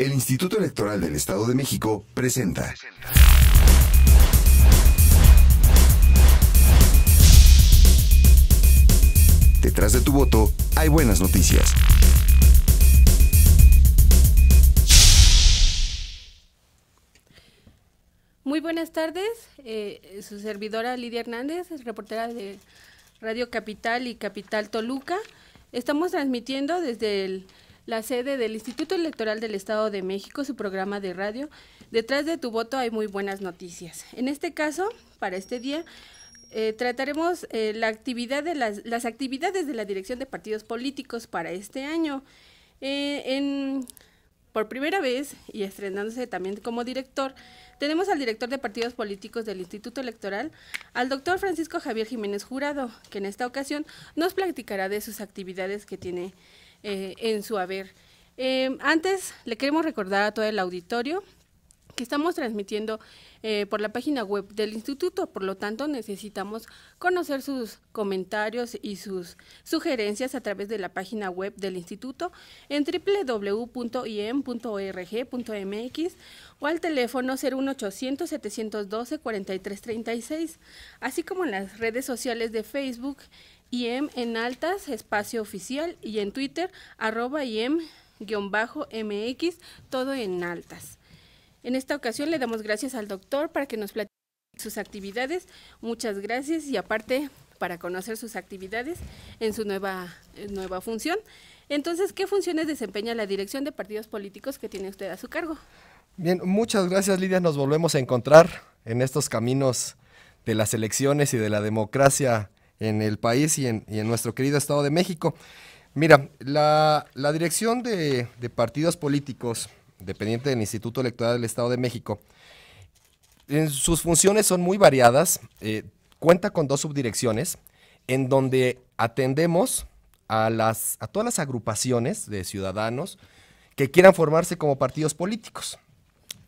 El Instituto Electoral del Estado de México presenta. Detrás de tu voto hay buenas noticias. Muy buenas tardes, eh, su servidora Lidia Hernández, reportera de Radio Capital y Capital Toluca. Estamos transmitiendo desde el la sede del Instituto Electoral del Estado de México, su programa de radio. Detrás de tu voto hay muy buenas noticias. En este caso, para este día, eh, trataremos eh, la actividad de las, actividades de la Dirección de Partidos Políticos para este año. Eh, en, por primera vez y estrenándose también como director, tenemos al director de partidos políticos del Instituto Electoral, al doctor Francisco Javier Jiménez Jurado, que en esta ocasión nos platicará de sus actividades que tiene eh, en su haber. Em, antes, le queremos recordar a todo el auditorio que estamos transmitiendo eh, por la página web del instituto, por lo tanto necesitamos conocer sus comentarios y sus sugerencias a través de la página web del instituto en www.im.org.mx e o al teléfono 01800 712 4336, así como en las redes sociales de Facebook IEM en altas, espacio oficial y en Twitter, arroba IEM-MX, todo en altas. En esta ocasión le damos gracias al doctor para que nos platique sus actividades. Muchas gracias y aparte para conocer sus actividades en su nueva, nueva función. Entonces, ¿qué funciones desempeña la dirección de partidos políticos que tiene usted a su cargo? Bien, muchas gracias Lidia, nos volvemos a encontrar en estos caminos de las elecciones y de la democracia en el país y en, nuestro querido Estado de México. Mira, la, dirección de, partidos políticos, dependiente del Instituto Electoral del Estado de México, en sus funciones son muy variadas. Eh, cuenta con dos subdirecciones en donde atendemos a, las, a todas las agrupaciones de ciudadanos que quieran formarse como partidos políticos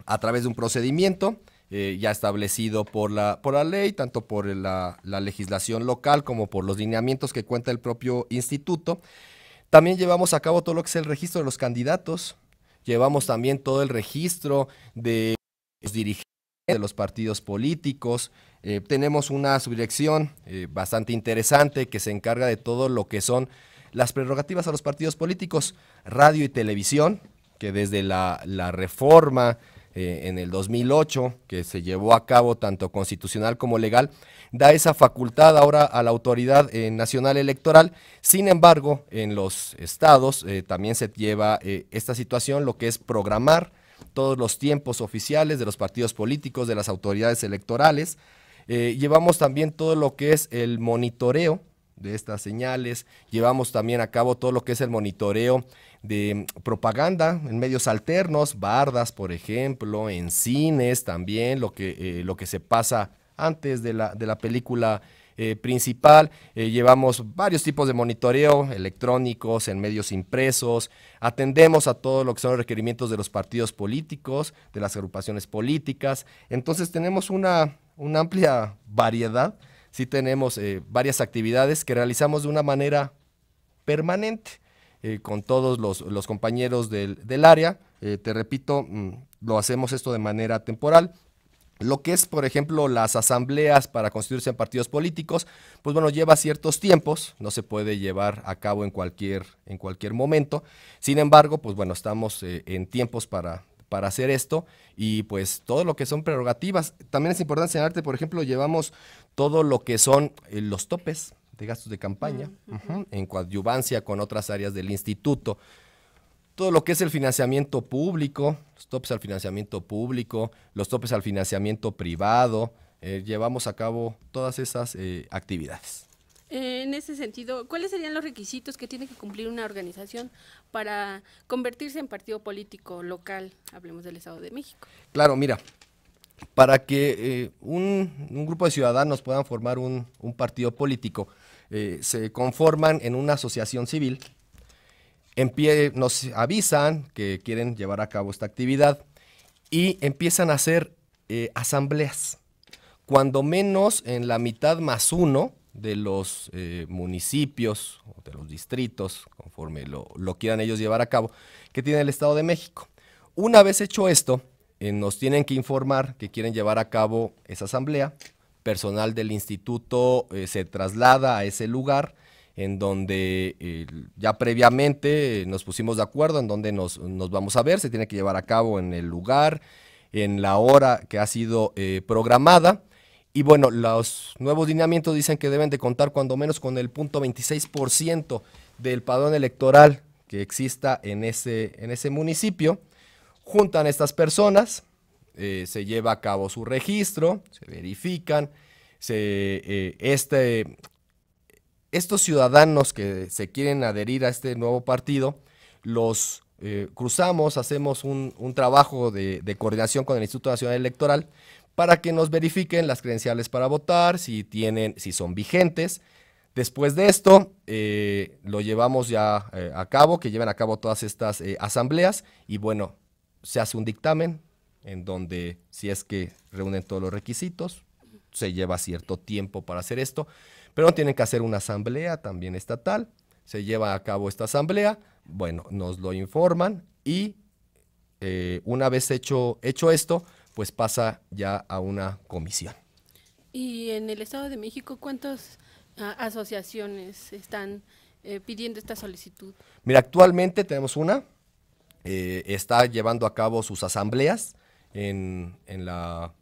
a través de un procedimiento eh, ya establecido por la, por la ley, tanto por la, legislación local como por los lineamientos que cuenta el propio instituto. También llevamos a cabo todo lo que es el registro de los candidatos, llevamos también todo el registro de los dirigentes de los partidos políticos. Eh, tenemos una subdirección eh, bastante interesante que se encarga de todo lo que son las prerrogativas a los partidos políticos, radio y televisión, que desde la, la reforma eh, en el 2008, que se llevó a cabo tanto constitucional como legal, da esa facultad ahora a la Autoridad eh, Nacional Electoral. Sin embargo, en los estados eh, también se lleva esta situación, lo que es programar todos los tiempos oficiales de los partidos políticos, de las autoridades electorales. llevamos también todo lo que es el monitoreo de estas señales, llevamos también a cabo todo lo que es el monitoreo de propaganda en medios alternos, bardas, por ejemplo, en cines también, lo que, eh, lo que se pasa antes de la, de la película. Eh, principal. Eh, llevamos varios tipos de monitoreo electrónicos, en medios impresos. Atendemos a todo lo que son los requerimientos de los partidos políticos, de las agrupaciones políticas. Entonces tenemos una, amplia variedad. Sí tenemos varias actividades que realizamos de una manera permanente. Eh, con todos los, compañeros del, área. Eh, te repito, mm, lo hacemos esto de manera temporal. Lo que es, por ejemplo, las asambleas para constituirse en partidos políticos, pues bueno, lleva ciertos tiempos, no se puede llevar a cabo en cualquier, en cualquier momento. Sin embargo, pues bueno, estamos eh, en tiempos para, para hacer esto y pues todo lo que son prerrogativas. También es importante señalarte, por ejemplo, llevamos todo lo que son los topes, de gastos de campaña, mm, en coadyuvancia con otras áreas del instituto. Todo lo que es el financiamiento público, los topes al financiamiento público, los topes al financiamiento privado, eh, llevamos a cabo todas esas eh, actividades. Eh, en ese sentido, ¿cuáles serían los requisitos que tiene que cumplir una organización para convertirse en partido político local? Hablemos del Estado de México. Claro, mira, para que un, grupo de ciudadanos puedan formar un partido político, eh, se conforman en una asociación civil, nos avisan que quieren llevar a cabo esta actividad y empiezan a hacer eh, asambleas. Cuando menos en la mitad más uno de los eh, municipios o de los distritos, conforme lo, quieran ellos llevar a cabo, que tiene el Estado de México. Una vez hecho esto, nos tienen que informar que quieren llevar a cabo esa asamblea, personal del instituto eh, se traslada a ese lugar en donde eh, ya previamente nos pusimos de acuerdo en donde nos, nos, vamos a ver, se tiene que llevar a cabo en el lugar, en la hora que ha sido eh, programada. Y bueno, los nuevos lineamientos dicen que deben de contar cuando menos con el punto 26% del padrón electoral que exista en ese, en ese municipio. Juntan estas personas, eh, se lleva a cabo su registro, se verifican, eh, este, estos ciudadanos que se quieren adherir a este nuevo partido, los eh, cruzamos, hacemos un, trabajo de, coordinación con el Instituto Nacional Electoral para que nos verifiquen las credenciales para votar, si, tienen, si son vigentes. Después de esto, lo llevamos ya a cabo, que lleven a cabo todas estas asambleas y bueno, se hace un dictamen, en donde si es que reúnen todos los requisitos, se lleva cierto tiempo para hacer esto, pero tienen que hacer una asamblea también estatal, se lleva a cabo esta asamblea, bueno, nos lo informan y eh, una vez hecho, hecho esto, pues pasa ya a una comisión. ¿Y en el Estado de México cuántas ah, asociaciones están eh, pidiendo esta solicitud? Mira, actualmente tenemos una, eh, está llevando a cabo sus asambleas, en, la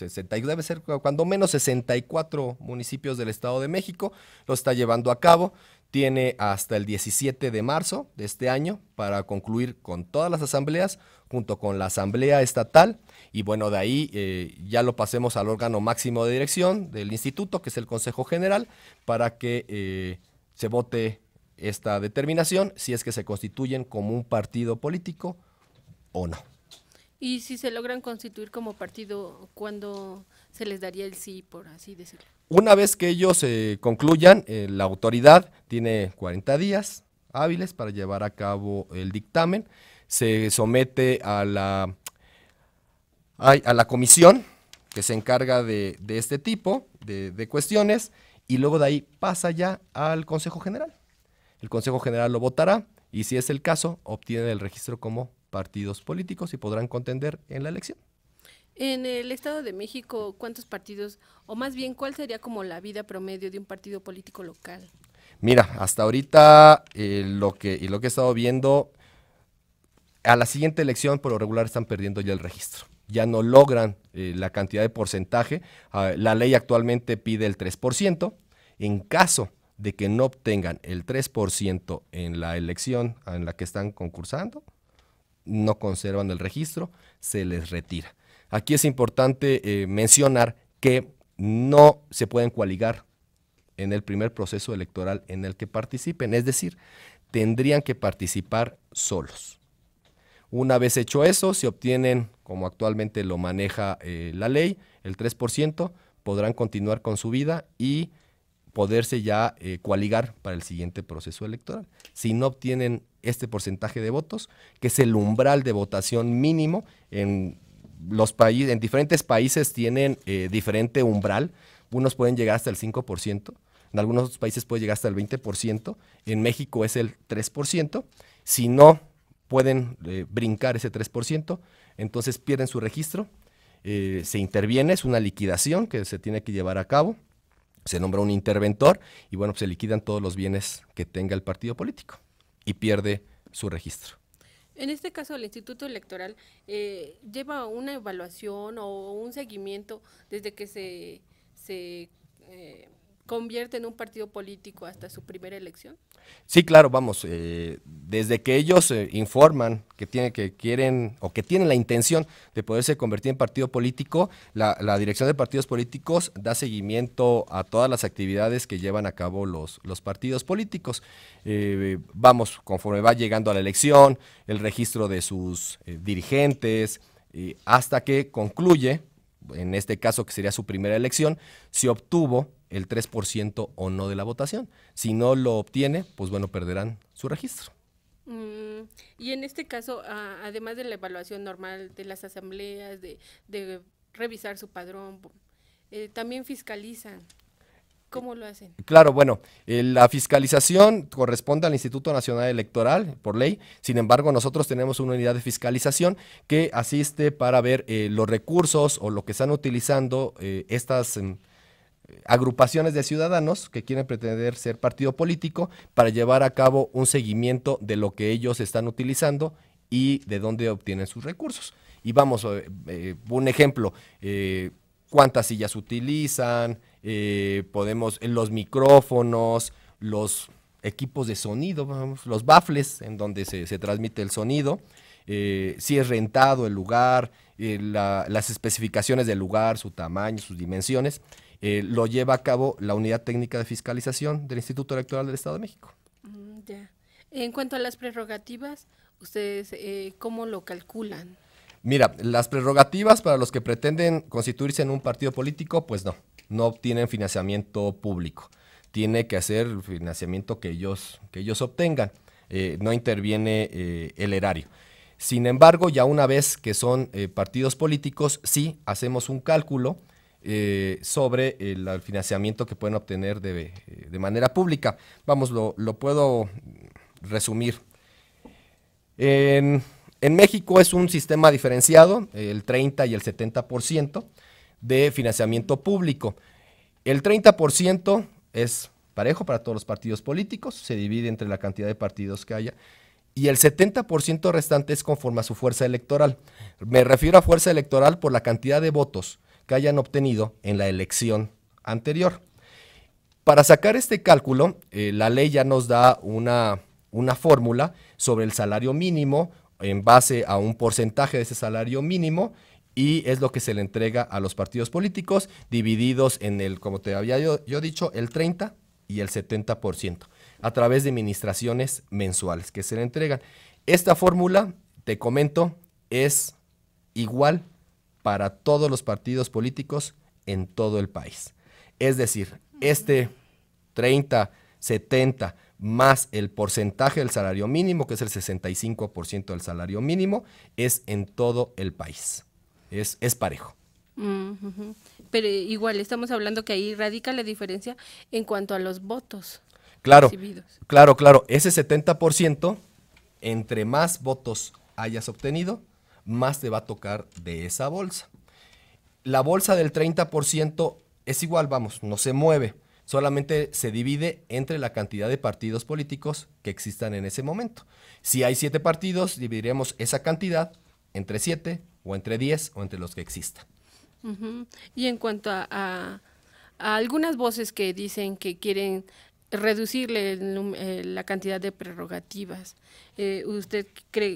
eh, debe ser cuando menos 64 municipios del Estado de México, lo está llevando a cabo. Tiene hasta el 17 de marzo de este año para concluir con todas las asambleas, junto con la Asamblea Estatal. Y bueno, de ahí eh, ya lo pasemos al órgano máximo de dirección del instituto, que es el Consejo General, para que eh, se vote esta determinación si es que se constituyen como un partido político o no. ¿Y si se logran constituir como partido, cuándo se les daría el sí, por así decirlo? Una vez que ellos eh, concluyan, eh, la autoridad tiene 40 días hábiles para llevar a cabo el dictamen. Se somete a la, a, la comisión que se encarga de, este tipo de, de cuestiones y luego de ahí pasa ya al Consejo General. El Consejo General lo votará y si es el caso, obtiene el registro como partidos políticos y podrán contender en la elección. En el Estado de México, ¿cuántos partidos, o más bien, cuál sería como la vida promedio de un partido político local? Mira, hasta ahorita eh, lo, que, y lo que he estado viendo, a la siguiente elección por lo regular están perdiendo ya el registro. Ya no logran eh, la cantidad de porcentaje. Ah, la ley actualmente pide el 3%. En caso de que no obtengan el 3% en la elección en la que están concursando, no conservan el registro, se les retira. Aquí es importante eh, mencionar que no se pueden coaligar en el primer proceso electoral en el que participen, es decir, tendrían que participar solos. Una vez hecho eso, si obtienen, como actualmente lo maneja eh, la ley, el 3%, podrán continuar con su vida y poderse ya eh, coaligar para el siguiente proceso electoral. Si no obtienen este porcentaje de votos, que es el umbral de votación mínimo en los países, en diferentes países tienen eh, diferente umbral, unos pueden llegar hasta el 5%, en algunos otros países puede llegar hasta el 20%, en México es el 3%, si no pueden eh, brincar ese 3%, entonces pierden su registro, se interviene, es una liquidación que se tiene que llevar a cabo, se nombra un interventor y bueno, pues, se liquidan todos los bienes que tenga el partido político y pierde su registro. En este caso, el Instituto Electoral eh, lleva una evaluación o un seguimiento desde que se, eh, convierte en un partido político hasta su primera elección? Sí, claro, vamos, eh, desde que ellos eh, informan que, tiene, que quieren o que tienen la intención de poderse convertir en partido político, la, dirección de partidos políticos da seguimiento a todas las actividades que llevan a cabo los, partidos políticos. Eh, vamos, conforme va llegando a la elección, el registro de sus dirigentes, hasta que concluye, en este caso que sería su primera elección, se obtuvo el 3% o no de la votación. Si no lo obtiene, pues bueno, perderán su registro. Mm, y en este caso, además de la evaluación normal de las asambleas, de, revisar su padrón, eh, también fiscalizan. ¿Cómo lo hacen? Claro, bueno, eh, la fiscalización corresponde al Instituto Nacional Electoral por ley, sin embargo nosotros tenemos una unidad de fiscalización que asiste para ver eh, los recursos o lo que están utilizando estas... Em, agrupaciones de ciudadanos que quieren pretender ser partido político para llevar a cabo un seguimiento de lo que ellos están utilizando y de dónde obtienen sus recursos. Y vamos, eh, eh, un ejemplo, eh, cuántas sillas utilizan, podemos, los micrófonos, los equipos de sonido, los baffles en donde se, transmite el sonido, si es rentado el lugar, las especificaciones del lugar, su tamaño, sus dimensiones. Eh, lo lleva a cabo la Unidad Técnica de Fiscalización del Instituto Electoral del Estado de México. Mm, ya. En cuanto a las prerrogativas, ¿ustedes eh, cómo lo calculan? Mira, las prerrogativas para los que pretenden constituirse en un partido político, pues no, no obtienen financiamiento público. Tiene que hacer el financiamiento que ellos, que ellos obtengan. Eh, no interviene el erario. Sin embargo, ya una vez que son partidos políticos, sí hacemos un cálculo eh, sobre el, financiamiento que pueden obtener de, eh, manera pública. Vamos, lo, puedo resumir. En, en, México es un sistema diferenciado, el 30 y el 70% de financiamiento público. El 30% es parejo para todos los partidos políticos, se divide entre la cantidad de partidos que haya, y el 70% restante es conforme a su fuerza electoral. Me refiero a fuerza electoral por la cantidad de votos que hayan obtenido en la elección anterior. Para sacar este cálculo, eh, la ley ya nos da una, una fórmula sobre el salario mínimo en base a un porcentaje de ese salario mínimo y es lo que se le entrega a los partidos políticos divididos en el, como te había yo, yo dicho, el 30 y el 70% a través de administraciones mensuales que se le entregan. Esta fórmula, te comento, es igual para todos los partidos políticos en todo el país. Es decir, este 30, 70 más el porcentaje del salario mínimo, que es el 65% del salario mínimo, es en todo el país. Es, es parejo. Pero igual estamos hablando que ahí radica la diferencia en cuanto a los votos. Claro, claro, claro. Ese 70%, entre más votos hayas obtenido, más te va a tocar de esa bolsa. La bolsa del 30% es igual, vamos, no se mueve, solamente se divide entre la cantidad de partidos políticos que existan en ese momento. Si hay siete partidos, dividiremos esa cantidad entre siete o entre diez o entre los que existan. Y en cuanto a algunas voces que dicen que quieren reducirle eh, la cantidad de prerrogativas. Eh, ¿Usted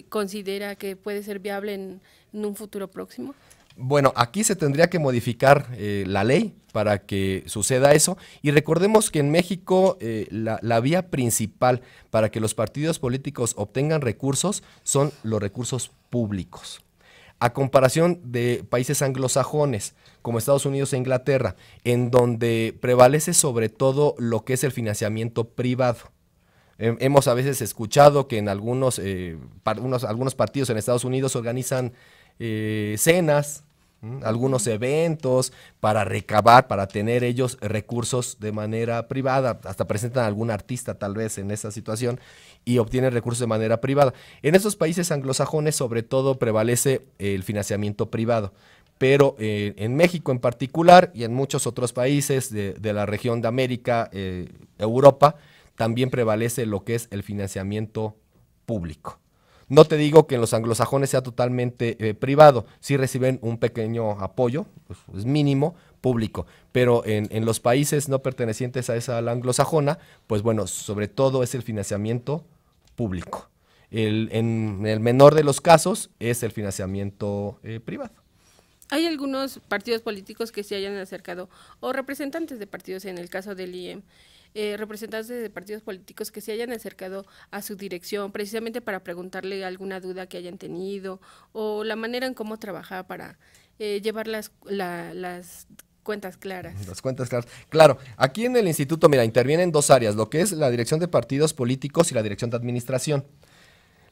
considera que puede ser viable en, un futuro próximo? Bueno, aquí se tendría que modificar eh, la ley para que suceda eso. Y recordemos que en México la vía principal para que los partidos políticos obtengan recursos son los recursos públicos a comparación de países anglosajones como Estados Unidos e Inglaterra, en donde prevalece sobre todo lo que es el financiamiento privado. Hemos a veces escuchado que en algunos, eh, algunos partidos en Estados Unidos organizan eh, cenas algunos eventos para recabar, para tener ellos recursos de manera privada. Hasta presentan algún artista tal vez en esa situación y obtienen recursos de manera privada. En esos países anglosajones sobre todo prevalece el financiamiento privado. Pero eh, en México en particular y en muchos otros países de, la región de América, eh, Europa, también prevalece lo que es el financiamiento público. No te digo que en los anglosajones sea totalmente eh, privado, sí reciben un pequeño apoyo, pues, es mínimo, público, pero en, en, los países no pertenecientes a esa anglosajona, pues bueno, sobre todo es el financiamiento público. en el menor de los casos es el financiamiento eh, privado. Hay algunos partidos políticos que se hayan acercado o representantes de partidos en el caso del IEM eh, representantes de partidos políticos que se hayan acercado a su dirección precisamente para preguntarle alguna duda que hayan tenido o la manera en cómo trabajaba para eh, llevar las, las cuentas claras. Las cuentas claras. Claro, aquí en el instituto, mira, intervienen dos áreas, lo que es la dirección de partidos políticos y la dirección de administración.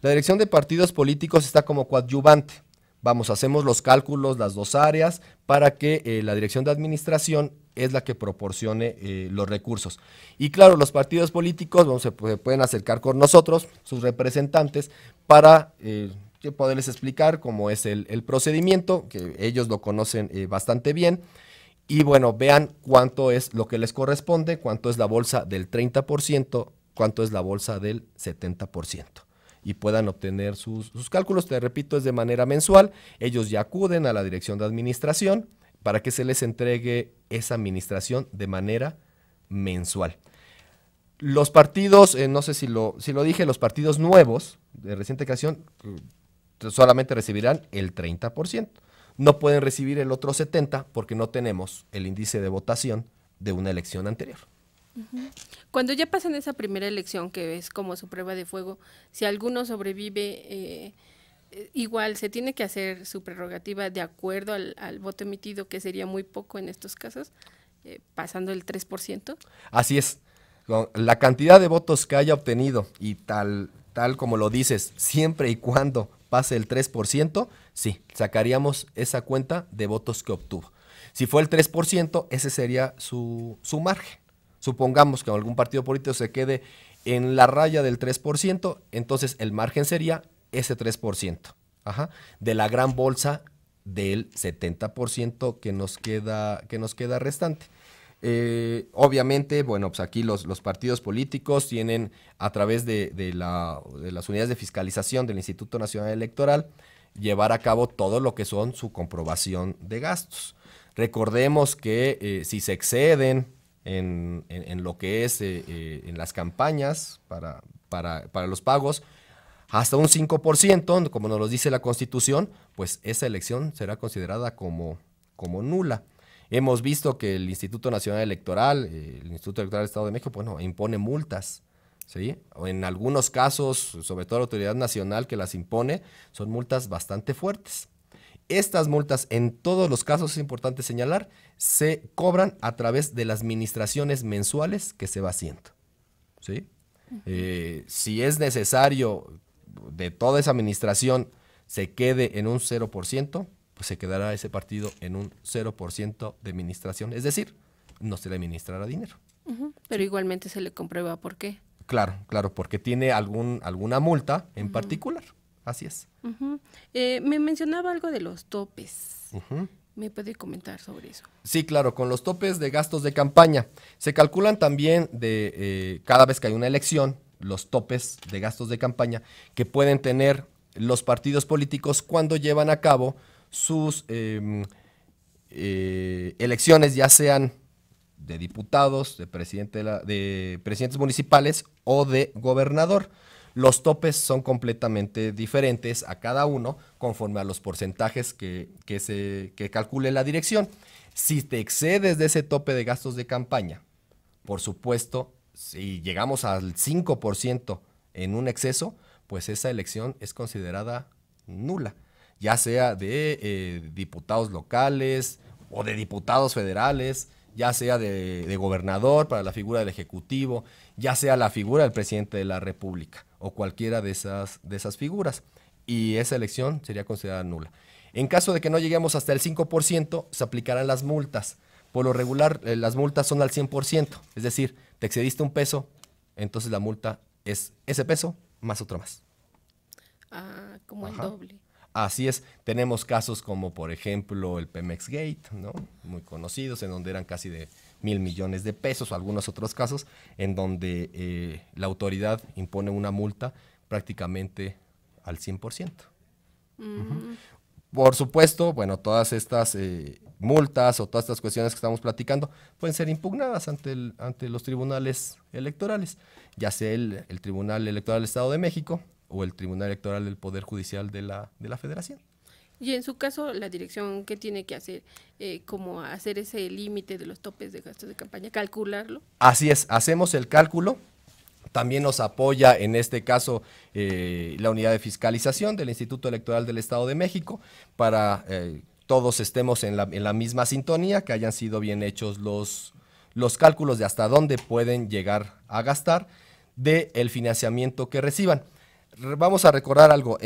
La dirección de partidos políticos está como coadyuvante. Vamos, hacemos los cálculos, las dos áreas, para que eh, la dirección de administración es la que proporcione eh, los recursos. Y claro, los partidos políticos se pueden acercar con nosotros, sus representantes, para eh, poderles explicar cómo es el, el, procedimiento, que ellos lo conocen bastante bien. Y bueno, vean cuánto es lo que les corresponde, cuánto es la bolsa del 30%, cuánto es la bolsa del 70% y puedan obtener sus, cálculos. Te repito, es de manera mensual. Ellos ya acuden a la dirección de administración para que se les entregue esa administración de manera mensual. Los partidos, eh, no sé si lo, si lo dije, los partidos nuevos de reciente creación mm, solamente recibirán el 30%. No pueden recibir el otro 70% porque no tenemos el índice de votación de una elección anterior. Cuando ya pasan esa primera elección, que es como su prueba de fuego, si alguno sobrevive, eh, igual se tiene que hacer su prerrogativa de acuerdo al, voto emitido, que sería muy poco en estos casos, eh, pasando el 3%. Así es. La cantidad de votos que haya obtenido y tal, tal como lo dices, siempre y cuando pase el 3%, sí, sacaríamos esa cuenta de votos que obtuvo. Si fue el 3%, ese sería su, su margen supongamos que algún partido político se quede en la raya del 3%, entonces el margen sería ese 3%, de la gran bolsa del 70% que nos queda, que nos queda restante. Eh, obviamente, bueno, pues aquí los, partidos políticos tienen a través de, las unidades de fiscalización del Instituto Nacional Electoral llevar a cabo todo lo que son su comprobación de gastos. Recordemos que eh, si se exceden en, lo que es eh, eh, en las campañas para, para, para los pagos, hasta un 5%, como nos lo dice la Constitución, pues esa elección será considerada como, como nula. Hemos visto que el Instituto Nacional Electoral, eh, el Instituto Electoral del Estado de México, bueno, impone multas, ¿sí? O en algunos casos, sobre todo la Autoridad Nacional que las impone, son multas bastante fuertes. Estas multas, en todos los casos, es importante señalar, se cobran a través de las administraciones mensuales que se va haciendo. ¿sí? Eh, si es necesario de toda esa administración se quede en un 0%, pues se quedará ese partido en un 0% de administración. Es decir, no se le administrará dinero. Pero igualmente se le comprueba por qué. Claro, claro, porque tiene algún, alguna multa en particular. Así es. Eh, me mencionaba algo de los topes. ¿Me puede comentar sobre eso? Sí, claro, con los topes de gastos de campaña. Se calculan también de eh, cada vez que hay una elección, los topes de gastos de campaña que pueden tener los partidos políticos cuando llevan a cabo sus em, eh, elecciones, ya sean de diputados, de, presidente de presidentes municipales o de gobernador. Los topes son completamente diferentes a cada uno conforme a los porcentajes que, se, que calcule la dirección. Si te excedes de ese tope de gastos de campaña, por supuesto, si llegamos al 5% en un exceso, pues esa elección es considerada nula, ya sea de eh, diputados locales o de diputados federales, ya sea de, gobernador para la figura del Ejecutivo, ya sea la figura del presidente de la República o cualquiera de esas, de esas figuras. Y esa elección sería considerada nula. En caso de que no lleguemos hasta el 5%, se aplicarán las multas. Por lo regular, eh, las multas son al 100%. Es decir, te excediste un peso, entonces la multa es ese peso más otro más. Ah, como el doble. Así es, tenemos casos como por ejemplo el Pemex Gate, ¿no? Muy conocidos, en donde eran casi de mil millones de pesos o algunos otros casos en donde eh, la autoridad impone una multa prácticamente al 100%. Mm. Por supuesto, bueno, todas estas eh, multas o todas estas cuestiones que estamos platicando pueden ser impugnadas ante, el, ante los tribunales electorales, ya sea el, el Tribunal Electoral del Estado de México o el Tribunal Electoral del Poder Judicial de la, de la Federación. Y en su caso, la dirección, que tiene que hacer? Eh, como hacer ese límite de los topes de gastos de campaña, calcularlo. Así es, hacemos el cálculo. También nos apoya en este caso eh, la unidad de fiscalización del Instituto Electoral del Estado de México para eh, todos estemos en la, misma sintonía, que hayan sido bien hechos los, los cálculos de hasta dónde pueden llegar a gastar del financiamiento que reciban. Vamos a recordar algo.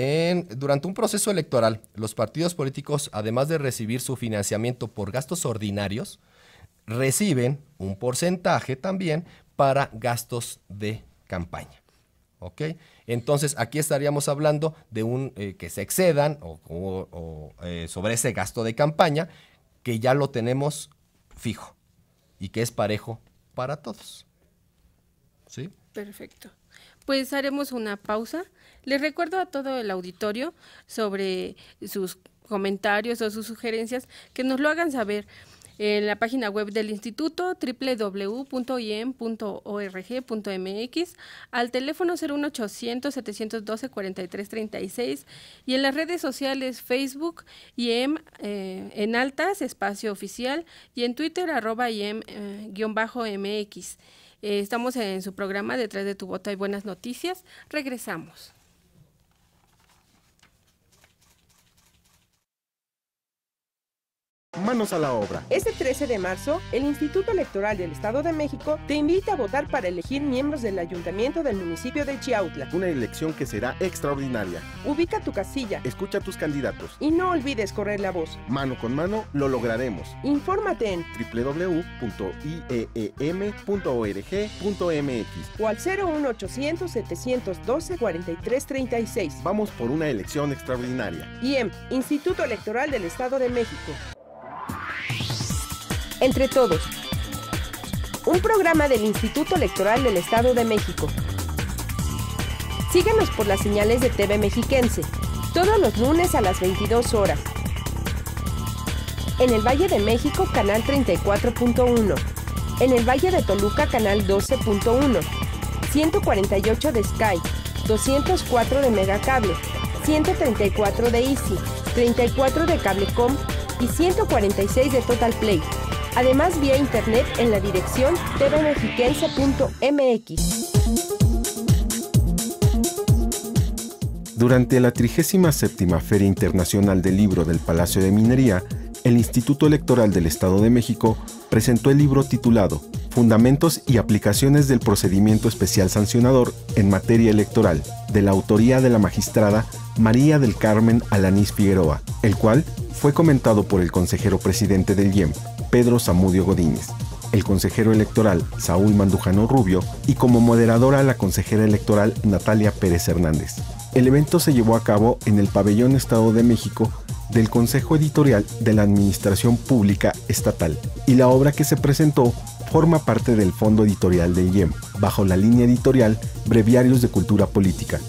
durante un proceso electoral, los partidos políticos, además de recibir su financiamiento por gastos ordinarios, reciben un porcentaje también para gastos de campaña. ¿Ok? Entonces, aquí estaríamos hablando de un eh, que se excedan o, eh, sobre ese gasto de campaña que ya lo tenemos fijo y que es parejo para todos. ¿Sí? Perfecto pues haremos una pausa. Les recuerdo a todo el auditorio sobre sus comentarios o sus sugerencias que nos lo hagan saber en la página web del instituto www.im.org.mx, e al teléfono 01800 712 4336 y en las redes sociales Facebook IEM eh, en altas espacio oficial y en Twitter arroba IEM-MX. Eh, eh, estamos en su programa Detrás de tu Bota y Buenas Noticias. Regresamos. manos a la obra. Este 13 de marzo, el Instituto Electoral del Estado de México te invita a votar para elegir miembros del ayuntamiento del municipio de Chiautla. Una elección que será extraordinaria. Ubica tu casilla. Escucha a tus candidatos. Y no olvides correr la voz. Mano con mano lo lograremos. Infórmate en www.ieem.org.mx o al 01800 712 4336. Vamos por una elección extraordinaria. IEM, Instituto Electoral del Estado de México. Entre Todos. Un programa del Instituto Electoral del Estado de México. Síguenos por las señales de TV Mexiquense, todos los lunes a las 22 horas. En el Valle de México, canal 34.1. En el Valle de Toluca, canal 12.1. 148 de Sky, 204 de Megacable, 134 de Easy, 34 de Cablecom y 146 de Total Play. Además, vía internet en la dirección tvmexiquense.mx. Durante la 37 Feria Internacional del Libro del Palacio de Minería, el Instituto Electoral del Estado de México presentó el libro titulado Fundamentos y aplicaciones del procedimiento especial sancionador en materia electoral, de la autoría de la magistrada María del Carmen Alanís Figueroa, el cual fue comentado por el consejero presidente del IEM, Pedro Zamudio Godínez, el consejero electoral Saúl Mandujano Rubio y como moderadora la consejera electoral Natalia Pérez Hernández. El evento se llevó a cabo en el pabellón Estado de México del Consejo Editorial de la Administración Pública Estatal y la obra que se presentó forma parte del fondo editorial de IEM, bajo la línea editorial Breviarios de Cultura Política.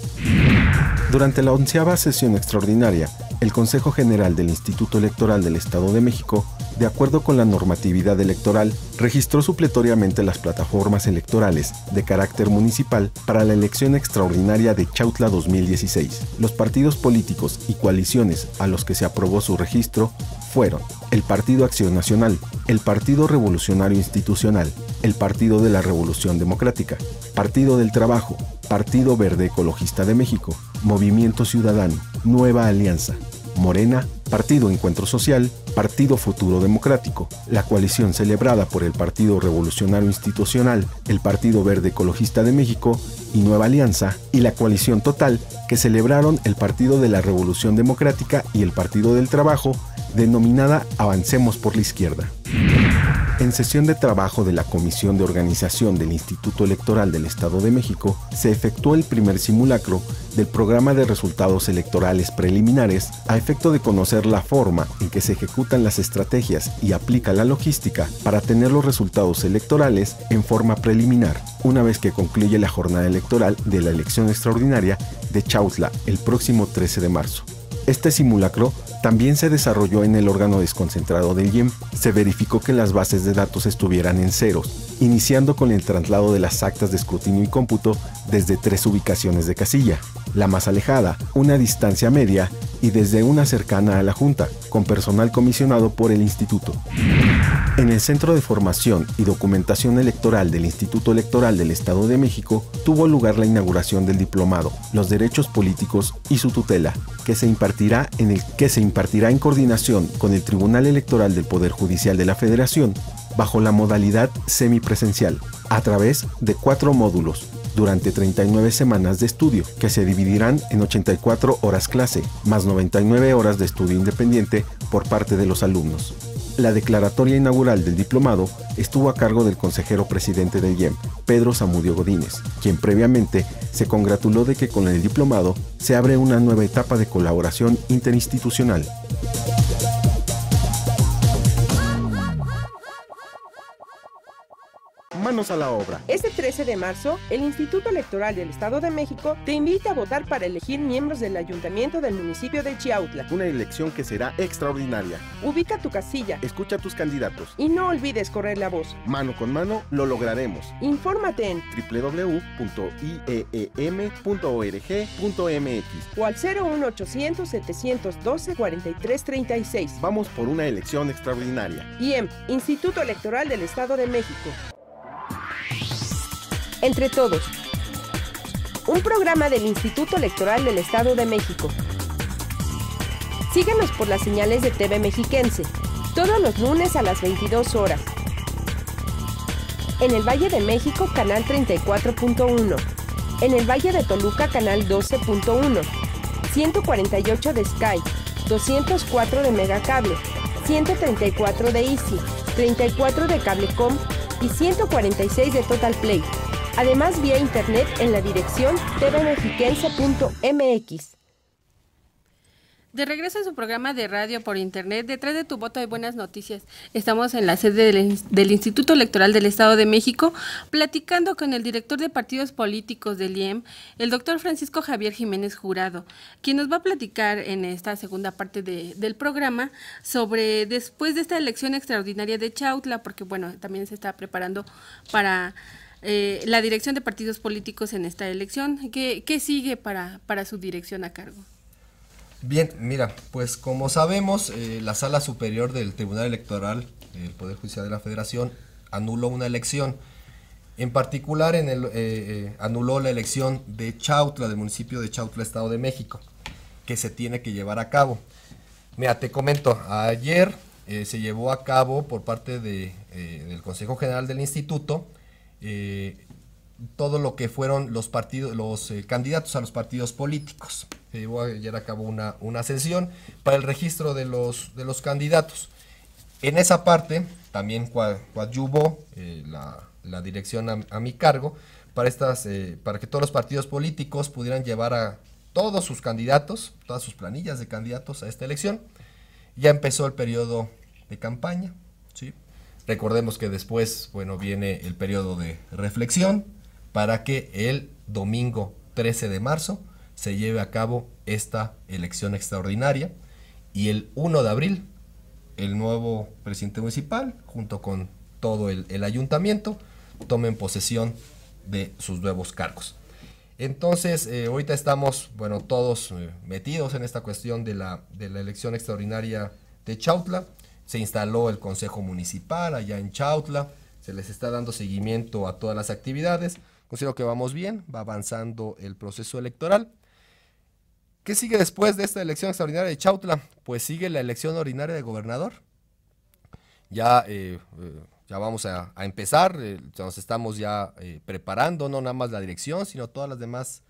Durante la onceava sesión extraordinaria, el Consejo General del Instituto Electoral del Estado de México, de acuerdo con la normatividad electoral, registró supletoriamente las plataformas electorales de carácter municipal para la elección extraordinaria de Chautla 2016. Los partidos políticos y coaliciones a los que se aprobó su registro fueron el Partido Acción Nacional, el Partido Revolucionario Institucional, el Partido de la Revolución Democrática, Partido del Trabajo, Partido Verde Ecologista de México, Movimiento Ciudadano, Nueva Alianza, Morena, Partido Encuentro Social, Partido Futuro Democrático, la coalición celebrada por el Partido Revolucionario Institucional, el Partido Verde Ecologista de México y Nueva Alianza, y la coalición total que celebraron el Partido de la Revolución Democrática y el Partido del Trabajo, denominada Avancemos por la Izquierda. En sesión de trabajo de la Comisión de Organización del Instituto Electoral del Estado de México, se efectuó el primer simulacro del programa de resultados electorales preliminares a efecto de conocer la forma en que se ejecuta ejecutan las estrategias y aplica la logística para tener los resultados electorales en forma preliminar, una vez que concluye la jornada electoral de la elección extraordinaria de Chautla el próximo 13 de marzo. Este simulacro también se desarrolló en el órgano desconcentrado del IEM. Se verificó que las bases de datos estuvieran en ceros, iniciando con el traslado de las actas de escrutinio y cómputo desde tres ubicaciones de casilla. La más alejada, una distancia media y desde una cercana a la Junta, con personal comisionado por el Instituto. En el Centro de Formación y Documentación Electoral del Instituto Electoral del Estado de México tuvo lugar la inauguración del diplomado Los Derechos Políticos y su tutela, que se impartirá en, el, que se impartirá en coordinación con el Tribunal Electoral del Poder Judicial de la Federación bajo la modalidad semipresencial, a través de cuatro módulos durante 39 semanas de estudio, que se dividirán en 84 horas clase, más 99 horas de estudio independiente por parte de los alumnos. La declaratoria inaugural del diplomado estuvo a cargo del consejero presidente del IEM, Pedro Zamudio Godínez, quien previamente se congratuló de que con el diplomado se abre una nueva etapa de colaboración interinstitucional. a la obra. Este 13 de marzo, el Instituto Electoral del Estado de México te invita a votar para elegir miembros del ayuntamiento del municipio de Chiautla. Una elección que será extraordinaria. Ubica tu casilla. Escucha a tus candidatos. Y no olvides correr la voz. Mano con mano lo lograremos. Infórmate en www.ieem.org.mx o al 01800 712 4336. Vamos por una elección extraordinaria. IEM, Instituto Electoral del Estado de México. Entre Todos. Un programa del Instituto Electoral del Estado de México. Síguenos por las señales de TV Mexiquense, todos los lunes a las 22 horas. En el Valle de México, canal 34.1. En el Valle de Toluca, canal 12.1. 148 de Sky, 204 de Megacable, 134 de Easy, 34 de Cablecom y 146 de Total Play. Además, vía internet en la dirección tvmexiquense.mx. De regreso a su programa de radio por internet, detrás de tu voto hay buenas noticias. Estamos en la sede del, Instituto Electoral del Estado de México platicando con el director de partidos políticos del IEM, el doctor Francisco Javier Jiménez Jurado, quien nos va a platicar en esta segunda parte del programa sobre después de esta elección extraordinaria de Chautla, porque bueno, también se está preparando para eh, la dirección de partidos políticos en esta elección. ¿Qué, sigue para, su dirección a cargo? Bien, mira, pues como sabemos, eh, la sala superior del Tribunal Electoral, el Poder Judicial de la Federación, anuló una elección. En particular, en el, eh, anuló la elección de Chautla, del municipio de Chautla, Estado de México, que se tiene que llevar a cabo. Mira, te comento, ayer se llevó a cabo por parte de, del Consejo General del Instituto eh, todo lo que fueron los partidos, los eh, candidatos a los partidos políticos. llevó ayer a cabo una, una sesión para el registro de los, candidatos. En esa parte también coadyuvó eh, la, dirección a, mi cargo para, estas, para que todos los partidos políticos pudieran llevar a todos sus candidatos, todas sus planillas de candidatos a esta elección. Ya empezó el periodo de campaña, Recordemos que después, bueno, viene el periodo de reflexión para que el domingo 13 de marzo se lleve a cabo esta elección extraordinaria y el 1 de abril el nuevo presidente municipal junto con todo el, ayuntamiento tomen posesión de sus nuevos cargos. Entonces, eh, ahorita estamos, bueno, todos eh, metidos en esta cuestión de la, de la elección extraordinaria de Chautla. Se instaló el Consejo Municipal allá en Chautla, se les está dando seguimiento a todas las actividades. Considero que vamos bien, va avanzando el proceso electoral. ¿Qué sigue después de esta elección extraordinaria de Chautla? Pues sigue la elección ordinaria de gobernador. Ya, eh, eh, ya vamos a, empezar, eh, nos estamos ya preparando, no nada más la dirección, sino todas las demás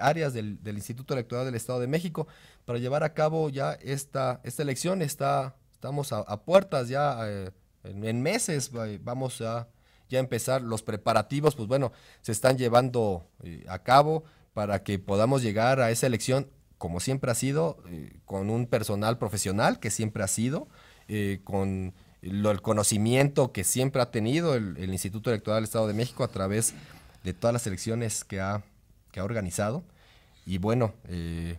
áreas del, Instituto Electoral del Estado de México para llevar a cabo ya esta, esta elección. Está Estamos a, puertas ya, eh, en, meses vamos a ya empezar los preparativos, pues bueno, se están llevando eh, a cabo para que podamos llegar a esa elección, como siempre ha sido, eh, con un personal profesional que siempre ha sido, con el conocimiento que siempre ha tenido el, Instituto Electoral del Estado de México a través de todas las elecciones que ha, que ha organizado. Y bueno, eh,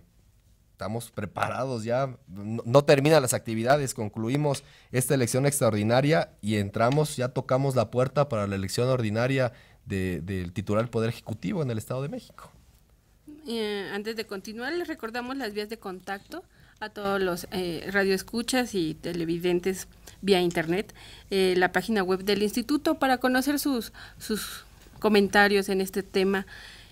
estamos preparados ya, no, terminan las actividades, concluimos esta elección extraordinaria y entramos, ya tocamos la puerta para la elección ordinaria del titular Poder Ejecutivo en el Estado de México. Eh, antes de continuar, les recordamos las vías de contacto a todos los eh, radioescuchas y televidentes vía internet, eh, la página web del instituto para conocer sus, sus comentarios en este tema.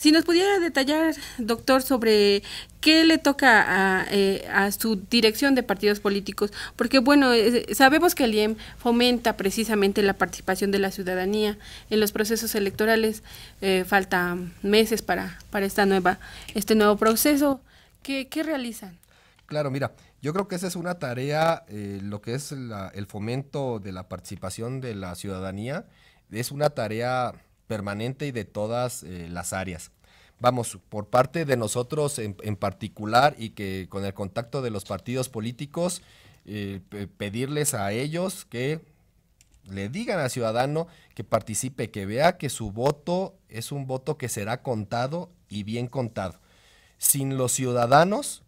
Si nos pudiera detallar, doctor, sobre qué le toca a, eh, su dirección de partidos políticos, porque bueno, eh, sabemos que el IEM fomenta precisamente la participación de la ciudadanía en los procesos electorales. Eh, falta meses para, para esta nueva, este nuevo proceso. ¿Qué, realizan? Claro, mira, yo creo que esa es una tarea, lo que es el fomento de la participación de la ciudadanía, es una tarea permanente y de todas eh, las áreas. Vamos, por parte de nosotros en, particular y que con el contacto de los partidos políticos, eh, pedirles a ellos que le digan al ciudadano que participe, que vea que su voto es un voto que será contado y bien contado. Sin los ciudadanos,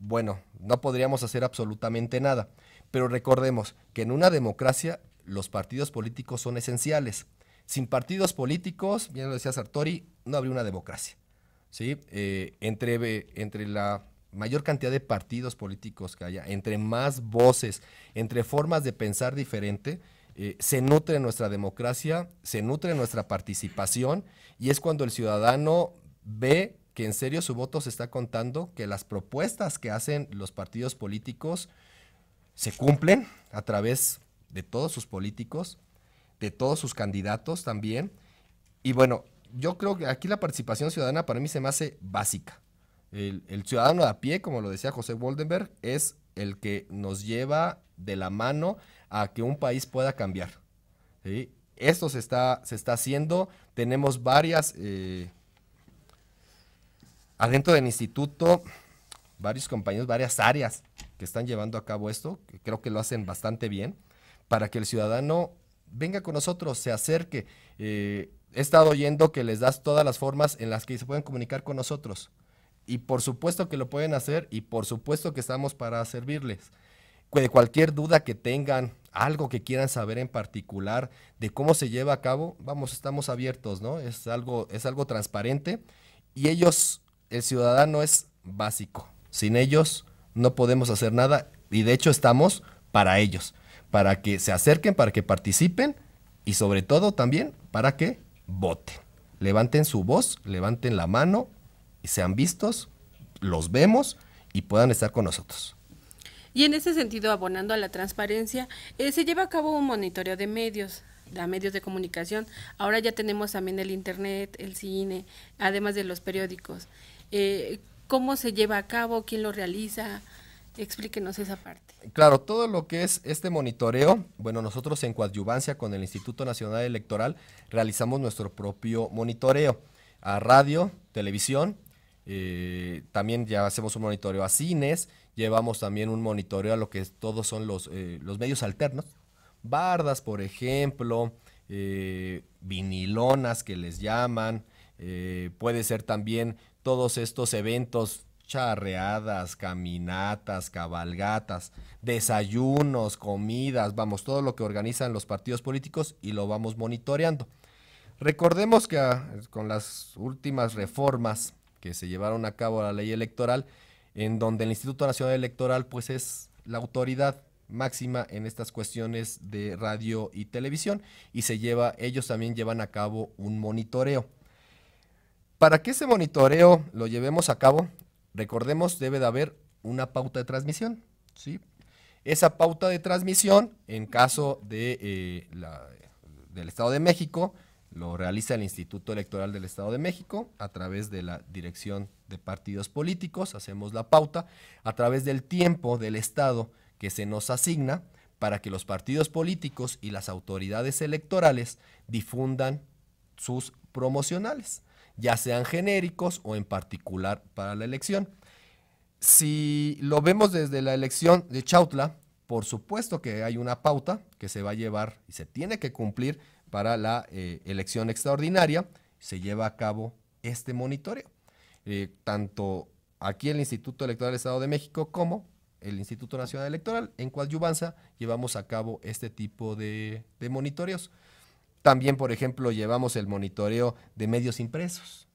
bueno, no podríamos hacer absolutamente nada. Pero recordemos que en una democracia los partidos políticos son esenciales. Sin partidos políticos, bien lo decía Sartori, no habría una democracia. ¿sí? Eh, entre, entre la mayor cantidad de partidos políticos que haya, entre más voces, entre formas de pensar diferente, eh, se nutre nuestra democracia, se nutre nuestra participación y es cuando el ciudadano ve que en serio su voto se está contando, que las propuestas que hacen los partidos políticos se cumplen a través de todos sus políticos de todos sus candidatos también. Y bueno, yo creo que aquí la participación ciudadana para mí se me hace básica. El, ciudadano de a pie, como lo decía José Woldenberg, es el que nos lleva de la mano a que un país pueda cambiar. Esto se está, se está haciendo. Tenemos varias, eh, adentro del instituto, varios compañeros, varias áreas que están llevando a cabo esto, creo que lo hacen bastante bien, para que el ciudadano venga con nosotros, se acerque. Eh, he estado oyendo que les das todas las formas en las que se pueden comunicar con nosotros. Y por supuesto que lo pueden hacer y por supuesto que estamos para servirles. De cualquier duda que tengan, algo que quieran saber en particular de cómo se lleva a cabo, vamos, estamos abiertos, ¿no? Es algo, es algo transparente y ellos, el ciudadano es básico. Sin ellos no podemos hacer nada y de hecho estamos para ellos para que se acerquen, para que participen y sobre todo también para que voten. Levanten su voz, levanten la mano, y sean vistos, los vemos y puedan estar con nosotros. Y en ese sentido, abonando a la transparencia, eh, se lleva a cabo un monitoreo de medios, de medios de comunicación. Ahora ya tenemos también el Internet, el cine, además de los periódicos. Eh, ¿Cómo se lleva a cabo? ¿Quién lo realiza? Explíquenos esa parte. Claro, todo lo que es este monitoreo, bueno, nosotros en coadyuvancia con el Instituto Nacional Electoral realizamos nuestro propio monitoreo a radio, televisión, eh, también ya hacemos un monitoreo a cines, llevamos también un monitoreo a lo que todos son los, eh, los medios alternos, bardas, por ejemplo, eh, vinilonas que les llaman, puede ser también todos estos eventos charreadas, caminatas, cabalgatas, desayunos, comidas, vamos, todo lo que organizan los partidos políticos y lo vamos monitoreando. Recordemos que ah, con las últimas reformas que se llevaron a cabo la ley electoral, en donde el Instituto Nacional Electoral pues es la autoridad máxima en estas cuestiones de radio y televisión y se lleva ellos también llevan a cabo un monitoreo. Para qué ese monitoreo lo llevemos a cabo Recordemos, debe de haber una pauta de transmisión. ¿sí? Esa pauta de transmisión, en caso de, eh, del Estado de México, lo realiza el Instituto Electoral del Estado de México a través de la Dirección de Partidos Políticos, hacemos la pauta, a través del tiempo del Estado que se nos asigna para que los partidos políticos y las autoridades electorales difundan sus promocionales ya sean genéricos o en particular para la elección. Si lo vemos desde la elección de Chautla, por supuesto que hay una pauta que se va a llevar y se tiene que cumplir para la eh, elección extraordinaria. Se lleva a cabo este monitoreo, eh, tanto aquí el Instituto Electoral del Estado de México como el Instituto Nacional Electoral, en coadyuvanza llevamos a cabo este tipo de, de monitoreos. También, por ejemplo, llevamos el monitoreo de medios impresos,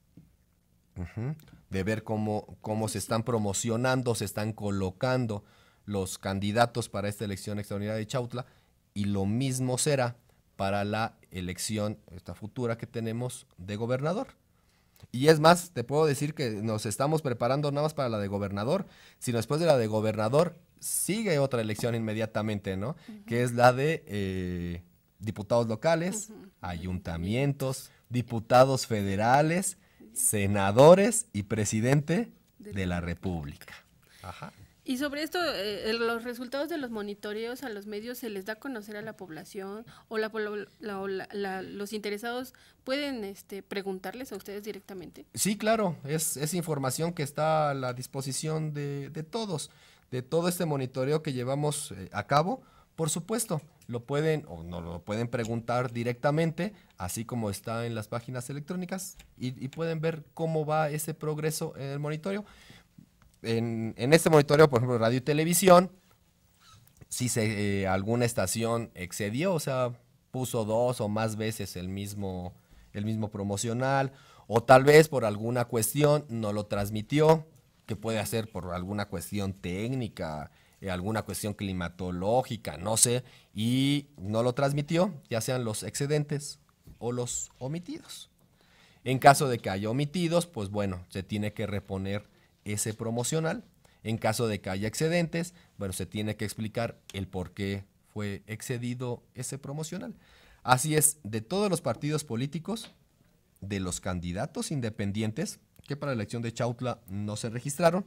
de ver cómo, cómo se están promocionando, se están colocando los candidatos para esta elección extraordinaria de Chautla y lo mismo será para la elección, esta futura que tenemos de gobernador. Y es más, te puedo decir que nos estamos preparando nada más para la de gobernador, sino después de la de gobernador sigue otra elección inmediatamente, ¿no? Que es la de eh, diputados locales, ayuntamientos, diputados federales, senadores y presidente de la República. Ajá. Y sobre esto, eh, los resultados de los monitoreos a los medios se les da a conocer a la población o, la, los interesados pueden este, preguntarles a ustedes directamente. Sí, claro, es, información que está a la disposición de, todos, de todo este monitoreo que llevamos eh, a cabo por supuesto, lo pueden o no lo pueden preguntar directamente, así como está en las páginas electrónicas, y, pueden ver cómo va ese progreso en el monitorio. En, este monitoreo, por ejemplo, radio y televisión, si se, eh, alguna estación excedió, o sea, puso dos o más veces el mismo, el mismo promocional, o tal vez por alguna cuestión no lo transmitió, que puede hacer por alguna cuestión técnica, eh, alguna cuestión climatológica, no sé, y no lo transmitió, ya sean los excedentes o los omitidos. En caso de que haya omitidos, pues bueno, se tiene que reponer ese promocional. En caso de que haya excedentes, bueno, se tiene que explicar el por qué fue excedido ese promocional. Así es, de todos los partidos políticos, de los candidatos independientes, que para la elección de Chautla no se registraron,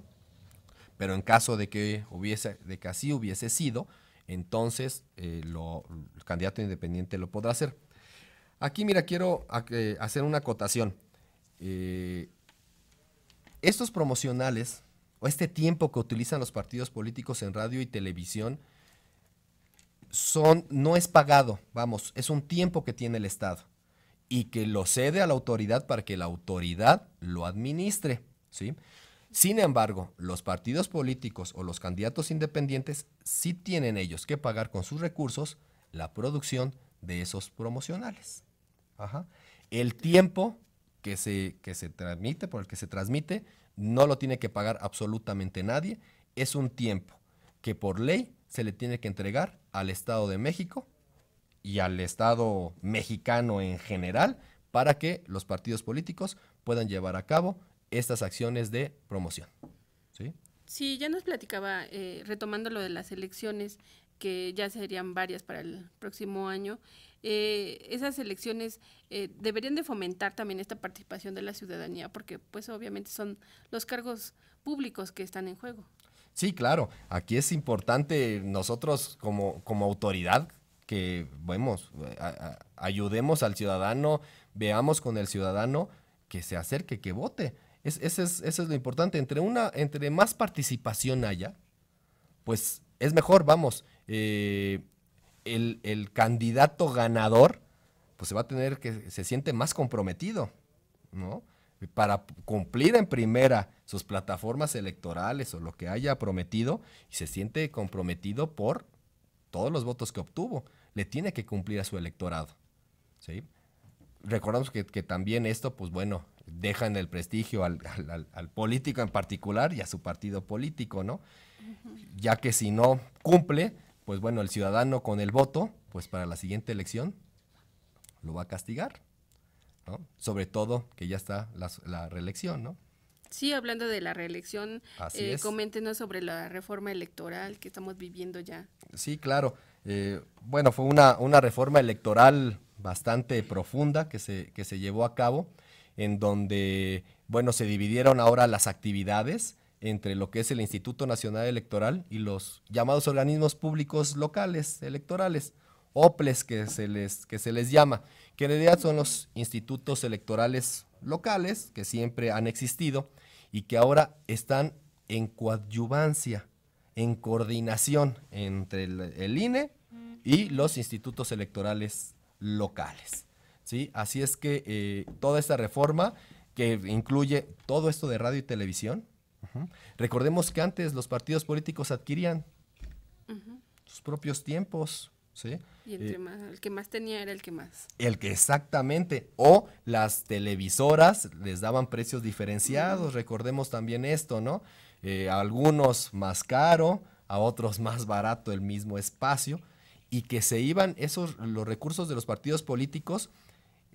pero en caso de que, hubiese, de que así hubiese sido, entonces eh, el candidato independiente lo podrá hacer. Aquí, mira, quiero eh, hacer una acotación. Eh, estos promocionales o este tiempo que utilizan los partidos políticos en radio y televisión son, no es pagado, vamos, es un tiempo que tiene el Estado y que lo cede a la autoridad para que la autoridad lo administre, ¿sí? Sin embargo, los partidos políticos o los candidatos independientes sí tienen ellos que pagar con sus recursos la producción de esos promocionales. El tiempo que se, que se transmite, por el que se transmite, no lo tiene que pagar absolutamente nadie. Es un tiempo que por ley se le tiene que entregar al Estado de México y al Estado mexicano en general para que los partidos políticos puedan llevar a cabo estas acciones de promoción. ¿Sí? ya nos platicaba, eh, retomando lo de las elecciones, que ya serían varias para el próximo año, eh, esas elecciones eh, deberían de fomentar también esta participación de la ciudadanía, porque pues obviamente son los cargos públicos que están en juego. Sí, claro, aquí es importante nosotros como, autoridad que vemos, ayudemos al ciudadano, veamos con el ciudadano que se acerque, que vote eso es, lo importante. Entre, más participación haya, pues es mejor, vamos. Eh, el, candidato ganador, pues se va a tener que, se siente más comprometido, ¿no? Para cumplir en primera sus plataformas electorales o lo que haya prometido, y se siente comprometido por todos los votos que obtuvo. Le tiene que cumplir a su electorado, Recordamos que también esto, pues bueno, dejan el prestigio al, político en particular y a su partido político, ¿no? Ya que si no cumple, pues bueno, el ciudadano con el voto, pues para la siguiente elección lo va a castigar, ¿no? Sobre todo que ya está la, reelección, ¿no? Sí, hablando de la reelección, eh, coméntenos sobre la reforma electoral que estamos viviendo ya. Sí, claro. Eh, bueno, fue una, reforma electoral bastante profunda que se, que se llevó a cabo en donde, bueno, se dividieron ahora las actividades entre lo que es el Instituto Nacional Electoral y los llamados organismos públicos locales electorales, OPLES que se les, que se les llama, que en realidad son los institutos electorales locales que siempre han existido y que ahora están en coadyuvancia, en coordinación entre el, el INE y los institutos electorales locales. ¿sí? Así es que eh, toda esta reforma que incluye todo esto de radio y televisión, recordemos que antes los partidos políticos adquirían sus propios tiempos, ¿sí? Y entre eh, más, el que más tenía era el que más. El que exactamente, o las televisoras les daban precios diferenciados, recordemos también esto, ¿no? Eh, a algunos más caro, a otros más barato el mismo espacio, y que se iban esos, los recursos de los partidos políticos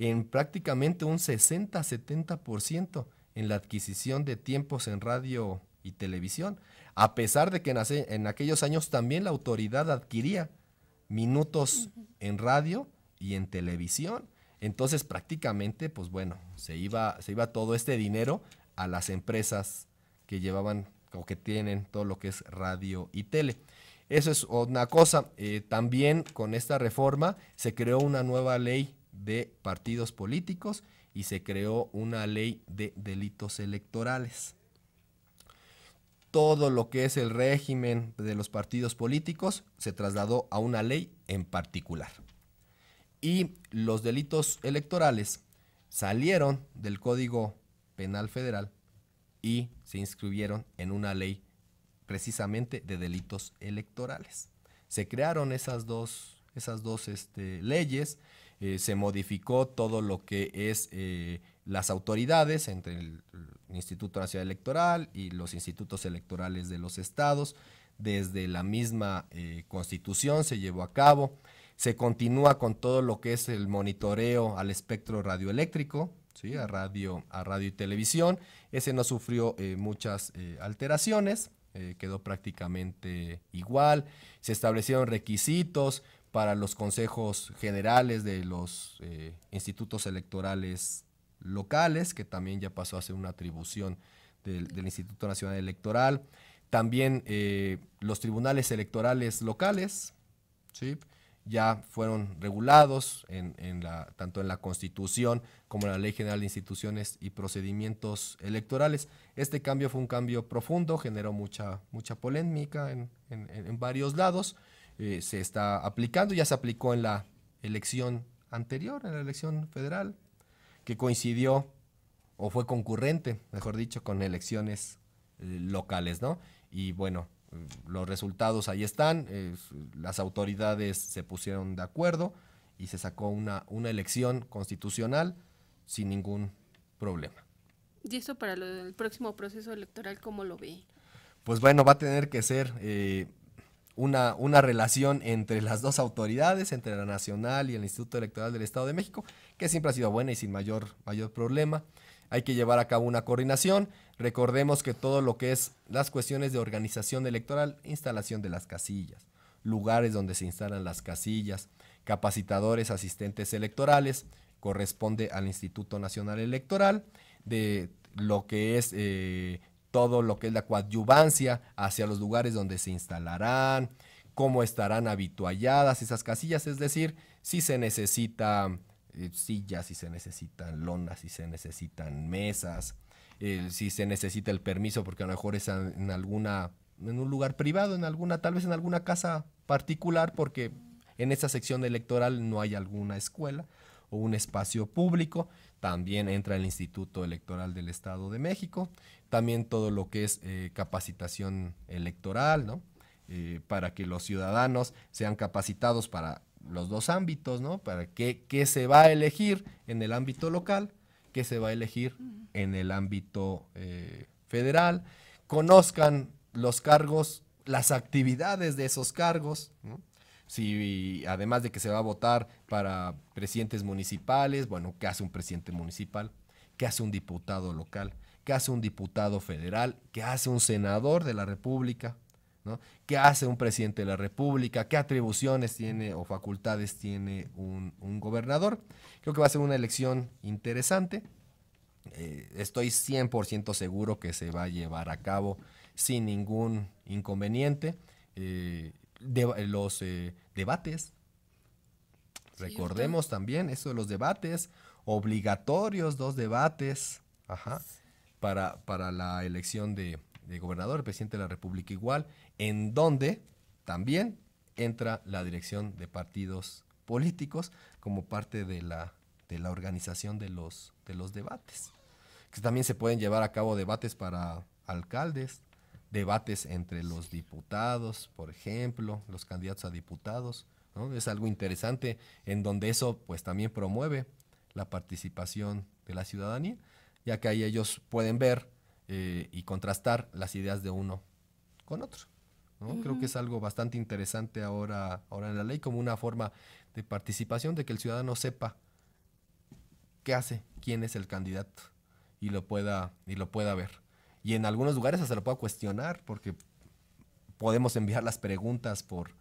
en prácticamente un 60-70% en la adquisición de tiempos en radio y televisión, a pesar de que en, en aquellos años también la autoridad adquiría minutos en radio y en televisión. Entonces prácticamente, pues bueno, se iba, se iba todo este dinero a las empresas que llevaban o que tienen todo lo que es radio y tele. Eso es una cosa. Eh, también con esta reforma se creó una nueva ley de partidos políticos y se creó una ley de delitos electorales. Todo lo que es el régimen de los partidos políticos se trasladó a una ley en particular. Y los delitos electorales salieron del Código Penal Federal y se inscribieron en una ley precisamente de delitos electorales. Se crearon esas dos, esas dos este, leyes eh, se modificó todo lo que es eh, las autoridades entre el, Instituto Nacional Electoral y los institutos electorales de los estados. Desde la misma eh, constitución se llevó a cabo. Se continúa con todo lo que es el monitoreo al espectro radioeléctrico, ¿sí? a, radio, a radio y televisión. Ese no sufrió muchas alteraciones. quedó prácticamente igual. Se establecieron requisitos para los consejos generales de los eh, institutos electorales locales, que también ya pasó a ser una atribución del, Instituto Nacional Electoral. También eh, los tribunales electorales locales, ya fueron regulados en, tanto en la Constitución como en la Ley General de Instituciones y Procedimientos Electorales. Este cambio fue un cambio profundo, generó mucha, mucha polémica en varios lados. Eh, se está aplicando, ya se aplicó en la elección anterior, en la elección federal, que coincidió o fue concurrente, mejor dicho, con elecciones eh, locales, ¿no? Y bueno, mm, los resultados ahí están, las autoridades se pusieron de acuerdo y se sacó una, una elección constitucional sin ningún problema. ¿Y eso para el próximo proceso electoral cómo lo ve? Pues bueno, va a tener que ser eh, una, relación entre las dos autoridades, entre la Nacional y el Instituto Electoral del Estado de México, que siempre ha sido buena y sin mayor, mayor problema. Hay que llevar a cabo una coordinación. Recordemos que todo lo que es las cuestiones de organización electoral, instalación de las casillas, lugares donde se instalan las casillas, capacitadores, asistentes electorales, corresponde al Instituto Nacional Electoral, de lo que es eh, todo lo que es la coadyuvancia hacia los lugares donde se instalarán, cómo estarán habitualladas esas casillas, es decir, si se necesita eh, sillas, si se necesitan lonas, si se necesitan mesas, si se necesita el permiso, porque a lo mejor es en alguna, en un lugar privado, en alguna, tal vez en alguna casa particular, porque en esa sección electoral no hay alguna escuela o un espacio público también entra el Instituto Electoral del Estado de México, también todo lo que es eh, capacitación electoral, ¿no? Eh, para que los ciudadanos sean capacitados para los dos ámbitos, ¿no? Para qué, se va a elegir en el ámbito local, qué se va a elegir en el ámbito eh, federal, conozcan los cargos, las actividades de esos cargos, ¿no? si además de que se va a votar para presidentes municipales, bueno, ¿qué hace un presidente municipal? ¿Qué hace un diputado local? ¿Qué hace un diputado federal? ¿Qué hace un senador de la República? ¿no? ¿Qué hace un presidente de la República? ¿Qué atribuciones tiene o facultades tiene un, gobernador? Creo que va a ser una elección interesante. Eh, estoy 100% seguro que se va a llevar a cabo sin ningún inconveniente. Eh, eh, los eh, debates. Recordemos también eso de los debates, obligatorios dos debates para, para la elección de, de gobernador, presidente de la República igual, en donde también entra la dirección de partidos políticos como parte de la, de la organización de los, de los debates. Que también se pueden llevar a cabo debates para alcaldes, debates entre los diputados, por ejemplo, los candidatos a diputados, ¿no? Es algo interesante en donde eso pues también promueve la participación de la ciudadanía, ya que ahí ellos pueden ver eh, y contrastar las ideas de uno con otro. ¿no? Creo que es algo bastante interesante ahora, ahora en la ley como una forma de participación, de que el ciudadano sepa qué hace, quién es el candidato y lo pueda, y lo pueda ver y en algunos lugares hasta lo puedo cuestionar porque podemos enviar las preguntas por,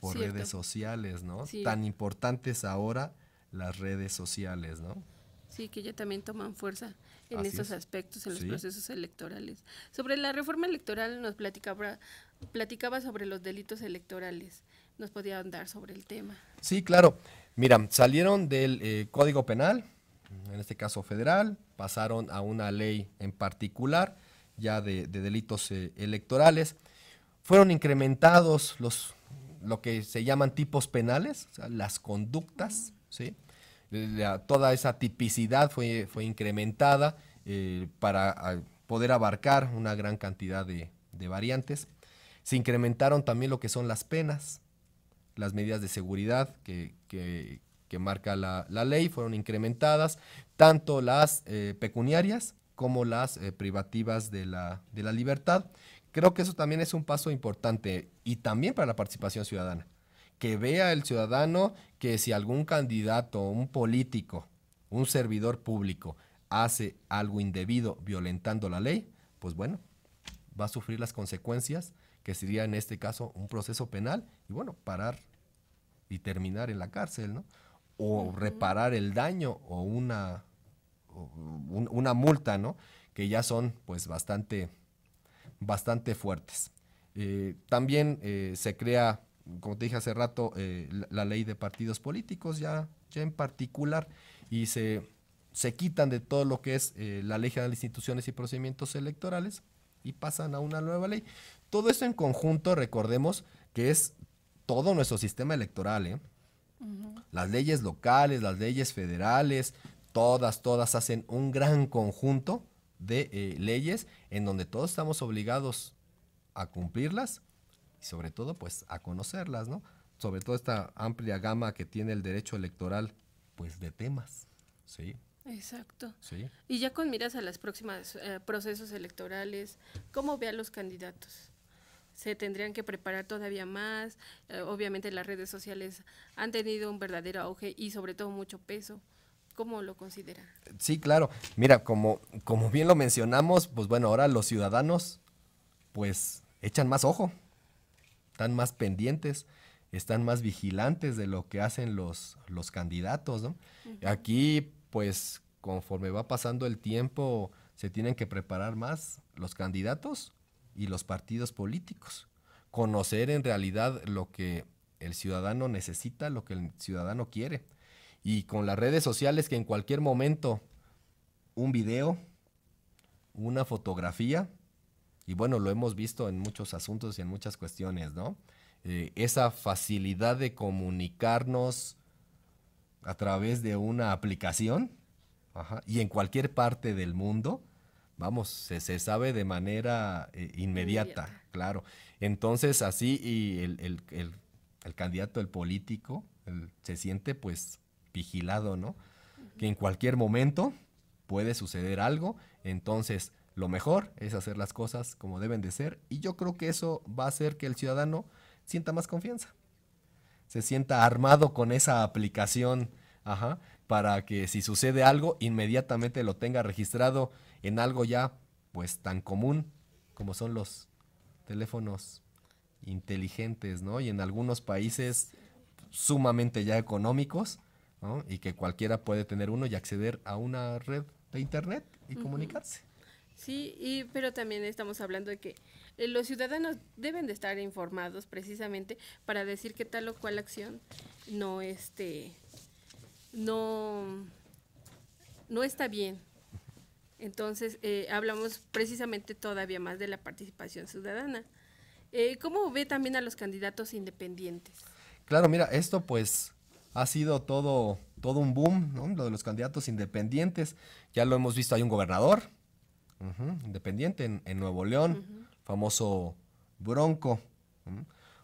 por redes sociales, ¿no? Tan importantes ahora las redes sociales, ¿no? Sí, que ya también toman fuerza en estos aspectos, en los procesos electorales. Sobre la reforma electoral nos platicaba, platicaba sobre los delitos electorales. ¿Nos podía andar sobre el tema? Sí, claro. Mira, salieron del eh, Código Penal, en este caso federal, pasaron a una ley en particular, ya de, delitos eh, electorales. Fueron incrementados los, lo que se llaman tipos penales, las conductas, ¿sí? Eh, toda esa tipicidad fue, fue incrementada eh, para poder abarcar una gran cantidad de, variantes. Se incrementaron también lo que son las penas, las medidas de seguridad que, que marca la, ley, fueron incrementadas tanto las eh, pecuniarias como las eh, privativas de la, de la libertad. Creo que eso también es un paso importante y también para la participación ciudadana, que vea el ciudadano que si algún candidato, un político, un servidor público hace algo indebido violentando la ley, pues bueno, va a sufrir las consecuencias que sería en este caso un proceso penal y bueno, parar y terminar en la cárcel, ¿no? o reparar el daño o una, una multa, ¿no? Que ya son pues bastante, bastante fuertes. Eh, también eh, se crea, como te dije hace rato, eh, la, ley de partidos políticos ya, ya en particular y se, se quitan de todo lo que es la ley general de instituciones y procedimientos electorales y pasan a una nueva ley. Todo esto en conjunto, recordemos que es todo nuestro sistema electoral, ¿eh? Las leyes locales, las leyes federales, todas, todas hacen un gran conjunto de eh, leyes en donde todos estamos obligados a cumplirlas y sobre todo pues a conocerlas, ¿no? Sobre todo esta amplia gama que tiene el derecho electoral pues de temas, ¿sí? Exacto. Sí. Y ya con miras a las próximas eh, procesos electorales, ¿cómo ve a los candidatos? se tendrían que preparar todavía más. Eh, obviamente las redes sociales han tenido un verdadero auge y sobre todo mucho peso. ¿Cómo lo considera? Sí, claro. Mira, como, como bien lo mencionamos, pues bueno, ahora los ciudadanos pues echan más ojo, están más pendientes, están más vigilantes de lo que hacen los, los candidatos. ¿no? Aquí pues conforme va pasando el tiempo, se tienen que preparar más los candidatos y los partidos políticos. Conocer en realidad lo que el ciudadano necesita, lo que el ciudadano quiere. Y con las redes sociales que en cualquier momento un video, una fotografía, y bueno, lo hemos visto en muchos asuntos y en muchas cuestiones, ¿no? Eh, esa facilidad de comunicarnos a través de una aplicación y en cualquier parte del mundo, vamos, se, sabe de manera eh, inmediata, claro. Entonces, así y el, el, candidato, el político, se siente pues vigilado, ¿no? Que en cualquier momento puede suceder algo, entonces lo mejor es hacer las cosas como deben de ser y yo creo que eso va a hacer que el ciudadano sienta más confianza, se sienta armado con esa aplicación, ajá, para que si sucede algo inmediatamente lo tenga registrado en algo ya pues tan común como son los teléfonos inteligentes, ¿no? Y en algunos países sumamente ya económicos, ¿no? Y que cualquiera puede tener uno y acceder a una red de internet y comunicarse. Sí, y, pero también estamos hablando de que eh, los ciudadanos deben de estar informados precisamente para decir que tal o cual acción no este no no está bien, entonces, eh, hablamos precisamente todavía más de la participación ciudadana. Eh, ¿Cómo ve también a los candidatos independientes? Claro, mira, esto pues ha sido todo, todo un boom, ¿no? Lo de los candidatos independientes. Ya lo hemos visto, hay un gobernador independiente en, Nuevo León, famoso Bronco,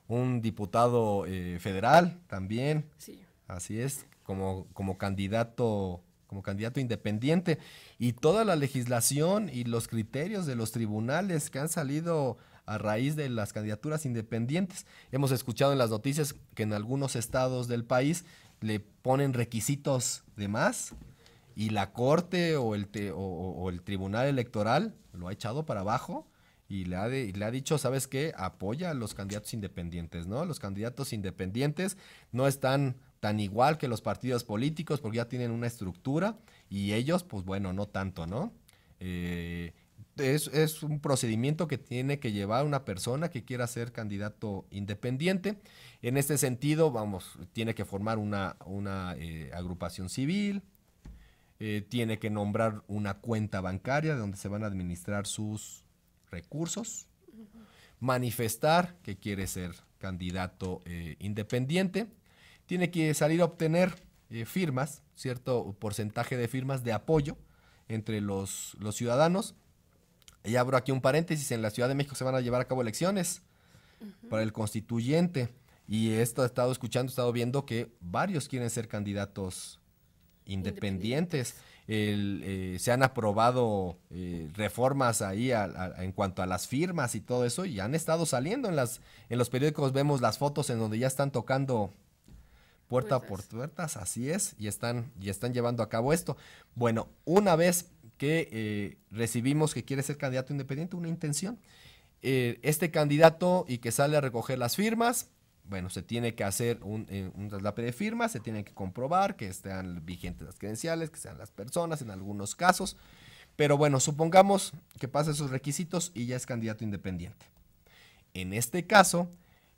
un diputado eh, federal también. Así es, como, como candidato como candidato independiente y toda la legislación y los criterios de los tribunales que han salido a raíz de las candidaturas independientes. Hemos escuchado en las noticias que en algunos estados del país le ponen requisitos de más y la corte o el, o, el tribunal electoral lo ha echado para abajo y le ha, le ha dicho, ¿sabes qué? Apoya a los candidatos independientes, ¿no? Los candidatos independientes no están tan igual que los partidos políticos porque ya tienen una estructura y ellos, pues bueno, no tanto, ¿no? Eh, es, un procedimiento que tiene que llevar una persona que quiera ser candidato independiente. En este sentido, vamos, tiene que formar una, eh, agrupación civil, eh, tiene que nombrar una cuenta bancaria donde se van a administrar sus recursos, manifestar que quiere ser candidato independiente tiene que salir a obtener eh, firmas, cierto porcentaje de firmas de apoyo entre los, ciudadanos. Y abro aquí un paréntesis, en la Ciudad de México se van a llevar a cabo elecciones para el constituyente. Y esto he estado escuchando, he estado viendo que varios quieren ser candidatos independientes. Eh, se han aprobado eh, reformas ahí en cuanto a las firmas y todo eso y han estado saliendo en las en los periódicos vemos las fotos en donde ya están tocando puerta pues por puertas, así es, y están, y están llevando a cabo esto. Bueno, una vez que eh, recibimos que quiere ser candidato independiente, una intención, eh, este candidato y que sale a recoger las firmas, bueno, se tiene que hacer un, eh, un traslape de firmas, se tiene que comprobar que estén vigentes las credenciales, que sean las personas en algunos casos, pero bueno, supongamos que pasa esos requisitos y ya es candidato independiente. En este caso,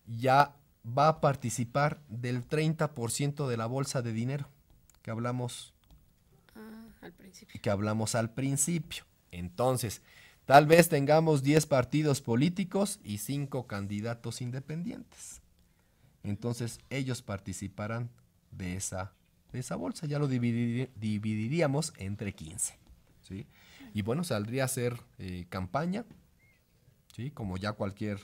ya va a participar del 30% de la bolsa de dinero que hablamos ah, al principio. Que hablamos al principio. Entonces, tal vez tengamos 10 partidos políticos y 5 candidatos independientes. Entonces, ellos participarán de esa, esa bolsa. Ya lo dividiríamos entre 15. ¿sí? Y bueno, saldría a ser eh, campaña, ¿sí? como ya cualquier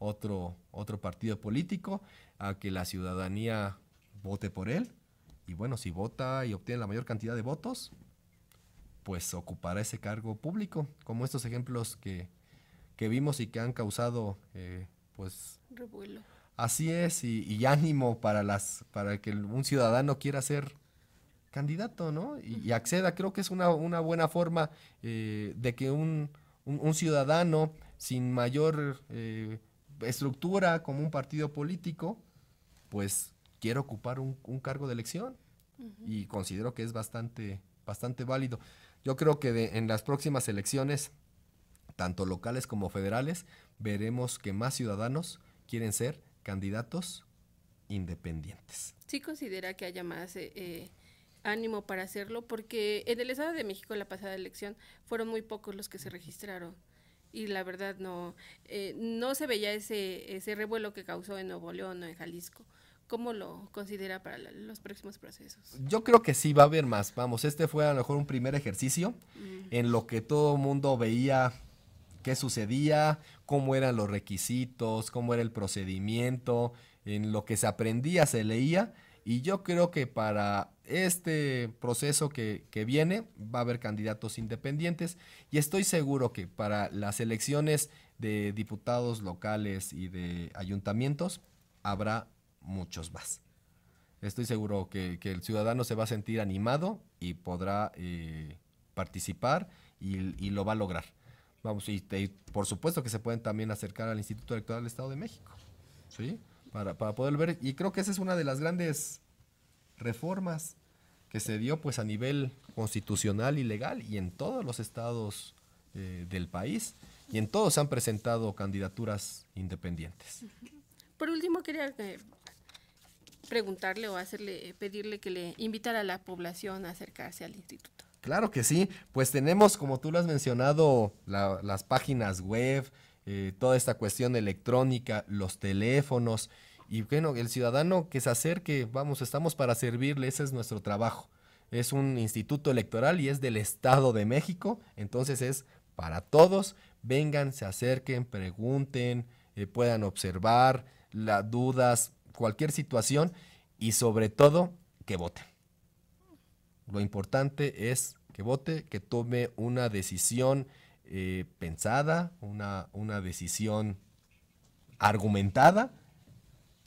otro, otro partido político a que la ciudadanía vote por él. Y bueno, si vota y obtiene la mayor cantidad de votos, pues ocupará ese cargo público, como estos ejemplos que, que vimos y que han causado, eh, pues... Revuelo. Así es, y, ánimo para, las, para que un ciudadano quiera ser candidato, ¿no? Y, acceda, creo que es una, una buena forma eh, de que un, un, un, ciudadano sin mayor... Eh, estructura como un partido político, pues quiero ocupar un, cargo de elección y considero que es bastante, bastante válido. Yo creo que en las próximas elecciones, tanto locales como federales, veremos que más ciudadanos quieren ser candidatos independientes. Sí considera que haya más eh, eh, ánimo para hacerlo porque en el Estado de México la pasada elección fueron muy pocos los que se registraron y la verdad no, eh, no se veía ese, ese revuelo que causó en Nuevo León o en Jalisco. ¿Cómo lo considera para los próximos procesos? Yo creo que sí va a haber más. Vamos, este fue a lo mejor un primer ejercicio mm. en lo que todo el mundo veía qué sucedía, cómo eran los requisitos, cómo era el procedimiento, en lo que se aprendía, se leía. Y yo creo que para este proceso que, viene va a haber candidatos independientes y estoy seguro que para las elecciones de diputados locales y de ayuntamientos habrá muchos más. Estoy seguro que, el ciudadano se va a sentir animado y podrá eh, participar y, lo va a lograr. Vamos, y, por supuesto que se pueden también acercar al Instituto Electoral del Estado de México, ¿sí? Para, para poder ver, y creo que esa es una de las grandes reformas que se dio pues a nivel constitucional y legal y en todos los estados eh, del país y en todos se han presentado candidaturas independientes. Por último, quería eh, preguntarle o hacerle, pedirle que le invitara a la población a acercarse al instituto. Claro que sí, pues tenemos, como tú lo has mencionado, las páginas web, eh, toda esta cuestión electrónica, los teléfonos, y bueno, el ciudadano que se acerque, vamos, estamos para servirle, ese es nuestro trabajo. Es un instituto electoral y es del Estado de México, entonces es para todos. Vengan, se acerquen, pregunten, eh, puedan observar las dudas, cualquier situación y sobre todo que voten. Lo importante es que vote, que tome una decisión eh, pensada, una decisión argumentada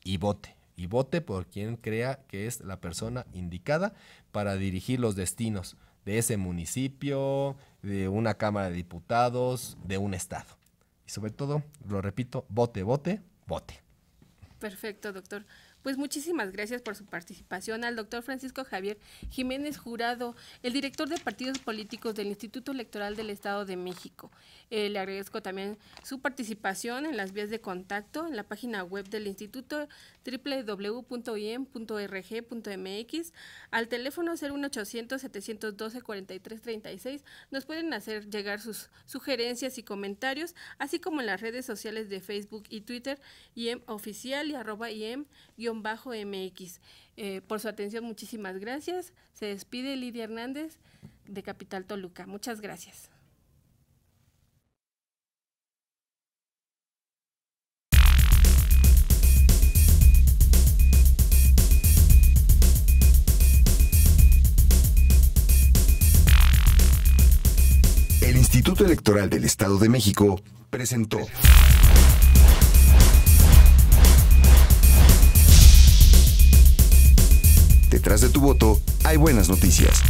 y vote. Y vote por quien crea que es la persona indicada para dirigir los destinos de ese municipio, de una Cámara de Diputados, de un Estado. Y sobre todo, lo repito, vote, vote, vote. Perfecto, doctor. Pues muchísimas gracias por su participación al doctor Francisco Javier Jiménez Jurado, el director de partidos políticos del Instituto Electoral del Estado de México. Eh, le agradezco también su participación en las vías de contacto en la página web del instituto www.im.rg.mx al teléfono 01800 712 4336 nos pueden hacer llegar sus sugerencias y comentarios, así como en las redes sociales de Facebook y Twitter, IEM oficial y arroba IEM bajo mx eh, por su atención, muchísimas gracias. Se despide Lidia Hernández de Capital Toluca. Muchas gracias. El Instituto Electoral del Estado de México presentó. Detrás de tu voto hay buenas noticias.